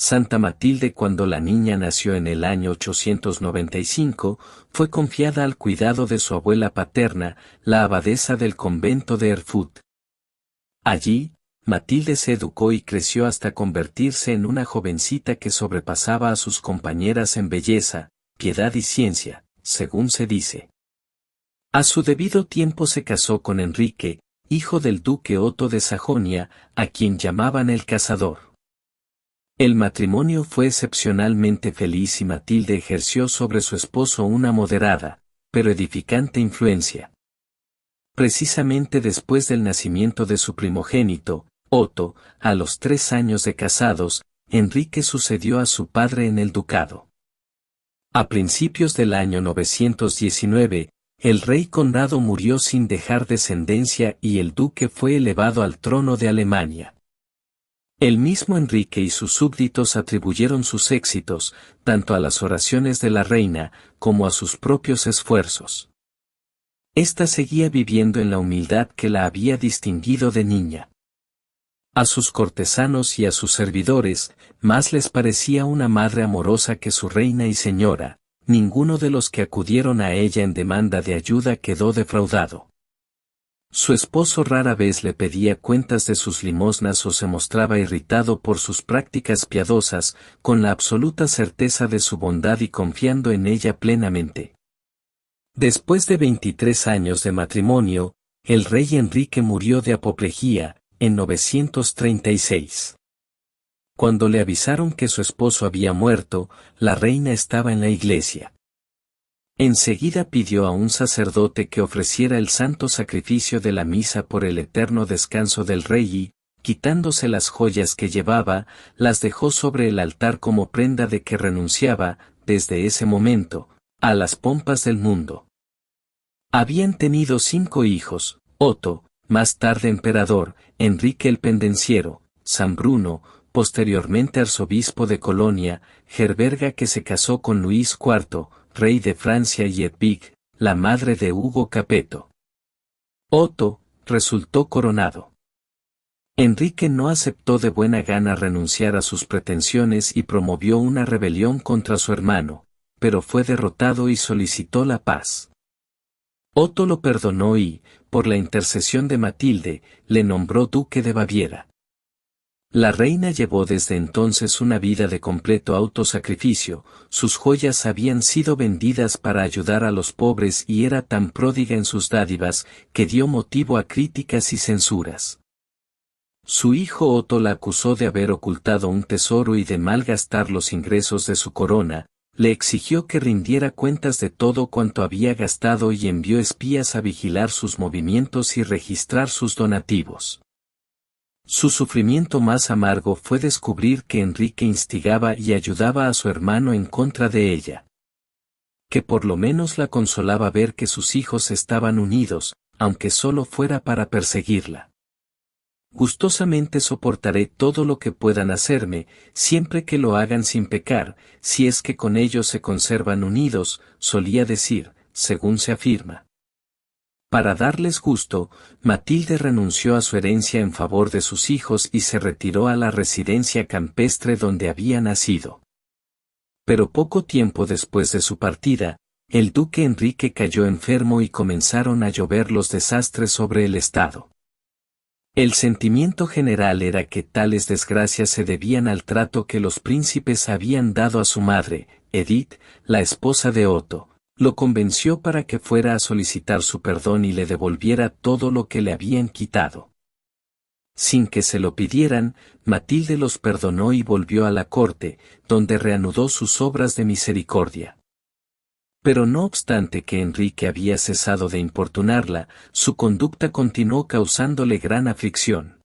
Santa Matilde cuando la niña nació en el año 895, fue confiada al cuidado de su abuela paterna, la abadesa del convento de Erfurt. Allí, Matilde se educó y creció hasta convertirse en una jovencita que sobrepasaba a sus compañeras en belleza, piedad y ciencia, según se dice. A su debido tiempo se casó con Enrique, hijo del duque Otto de Sajonia, a quien llamaban el cazador. El matrimonio fue excepcionalmente feliz y Matilde ejerció sobre su esposo una moderada, pero edificante influencia. Precisamente después del nacimiento de su primogénito, Otto, a los tres años de casados, Enrique sucedió a su padre en el ducado. A principios del año 919, el rey Conrado murió sin dejar descendencia y el duque fue elevado al trono de Alemania. El mismo Enrique y sus súbditos atribuyeron sus éxitos, tanto a las oraciones de la reina, como a sus propios esfuerzos. Esta seguía viviendo en la humildad que la había distinguido de niña. A sus cortesanos y a sus servidores, más les parecía una madre amorosa que su reina y señora, ninguno de los que acudieron a ella en demanda de ayuda quedó defraudado. Su esposo rara vez le pedía cuentas de sus limosnas o se mostraba irritado por sus prácticas piadosas, con la absoluta certeza de su bondad y confiando en ella plenamente. Después de 23 años de matrimonio, el rey Enrique murió de apoplejía, en 936. Cuando le avisaron que su esposo había muerto, la reina estaba en la iglesia. Enseguida pidió a un sacerdote que ofreciera el santo sacrificio de la misa por el eterno descanso del rey y, quitándose las joyas que llevaba, las dejó sobre el altar como prenda de que renunciaba, desde ese momento, a las pompas del mundo. Habían tenido cinco hijos, Otto, más tarde emperador, Enrique el Pendenciero, San Bruno, posteriormente arzobispo de Colonia, Gerberga que se casó con Luis IV, rey de Francia y Edvig, la madre de Hugo Capeto. Otto, resultó coronado. Enrique no aceptó de buena gana renunciar a sus pretensiones y promovió una rebelión contra su hermano, pero fue derrotado y solicitó la paz. Otto lo perdonó y, por la intercesión de Matilde, le nombró duque de Baviera. La reina llevó desde entonces una vida de completo autosacrificio, sus joyas habían sido vendidas para ayudar a los pobres y era tan pródiga en sus dádivas que dio motivo a críticas y censuras. Su hijo Otto la acusó de haber ocultado un tesoro y de malgastar los ingresos de su corona, le exigió que rindiera cuentas de todo cuanto había gastado y envió espías a vigilar sus movimientos y registrar sus donativos. Su sufrimiento más amargo fue descubrir que Enrique instigaba y ayudaba a su hermano en contra de ella. Que por lo menos la consolaba ver que sus hijos estaban unidos, aunque solo fuera para perseguirla. Gustosamente soportaré todo lo que puedan hacerme, siempre que lo hagan sin pecar, si es que con ellos se conservan unidos, solía decir, según se afirma. Para darles gusto, Matilde renunció a su herencia en favor de sus hijos y se retiró a la residencia campestre donde había nacido. Pero poco tiempo después de su partida, el duque Enrique cayó enfermo y comenzaron a llover los desastres sobre el Estado. El sentimiento general era que tales desgracias se debían al trato que los príncipes habían dado a su madre, Edith, la esposa de Otto, lo convenció para que fuera a solicitar su perdón y le devolviera todo lo que le habían quitado. Sin que se lo pidieran, Matilde los perdonó y volvió a la corte, donde reanudó sus obras de misericordia. Pero no obstante que Enrique había cesado de importunarla, su conducta continuó causándole gran aflicción.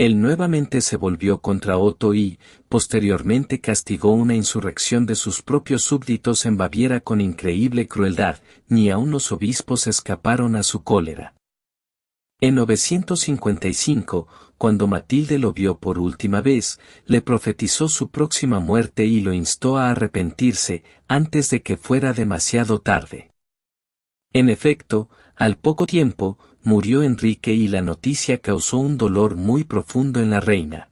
Él nuevamente se volvió contra Otto y, posteriormente castigó una insurrección de sus propios súbditos en Baviera con increíble crueldad, ni aun los obispos escaparon a su cólera. En 955, cuando Matilde lo vio por última vez, le profetizó su próxima muerte y lo instó a arrepentirse, antes de que fuera demasiado tarde. En efecto, al poco tiempo, murió Enrique y la noticia causó un dolor muy profundo en la reina.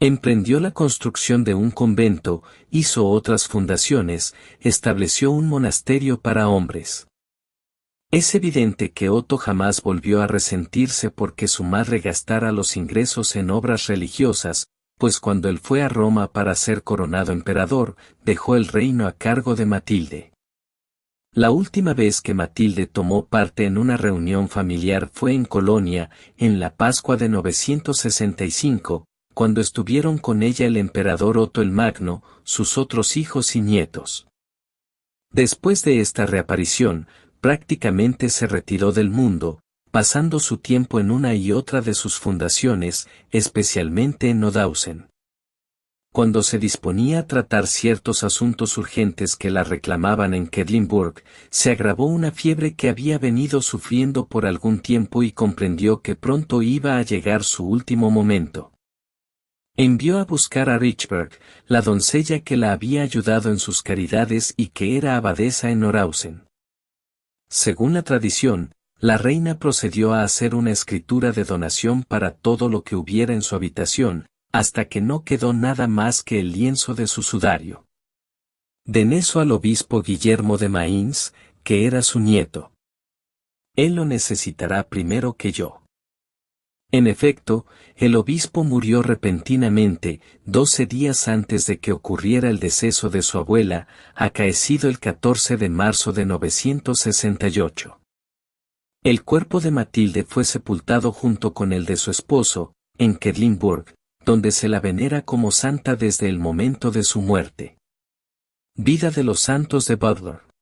Emprendió la construcción de un convento, hizo otras fundaciones, estableció un monasterio para hombres. Es evidente que Otto jamás volvió a resentirse porque su madre gastara los ingresos en obras religiosas, pues cuando él fue a Roma para ser coronado emperador, dejó el reino a cargo de Matilde. La última vez que Matilde tomó parte en una reunión familiar fue en Colonia, en la Pascua de 965, cuando estuvieron con ella el emperador Otto el Magno, sus otros hijos y nietos. Después de esta reaparición, prácticamente se retiró del mundo, pasando su tiempo en una y otra de sus fundaciones, especialmente en Odausen cuando se disponía a tratar ciertos asuntos urgentes que la reclamaban en Kedlinburg, se agravó una fiebre que había venido sufriendo por algún tiempo y comprendió que pronto iba a llegar su último momento. Envió a buscar a Richberg, la doncella que la había ayudado en sus caridades y que era abadesa en Norausen. Según la tradición, la reina procedió a hacer una escritura de donación para todo lo que hubiera en su habitación, hasta que no quedó nada más que el lienzo de su sudario. Den eso al obispo Guillermo de Maíns, que era su nieto. Él lo necesitará primero que yo. En efecto, el obispo murió repentinamente, doce días antes de que ocurriera el deceso de su abuela, acaecido el 14 de marzo de 968. El cuerpo de Matilde fue sepultado junto con el de su esposo, en Kedlinburg, donde se la venera como santa desde el momento de su muerte. Vida de los santos de Butler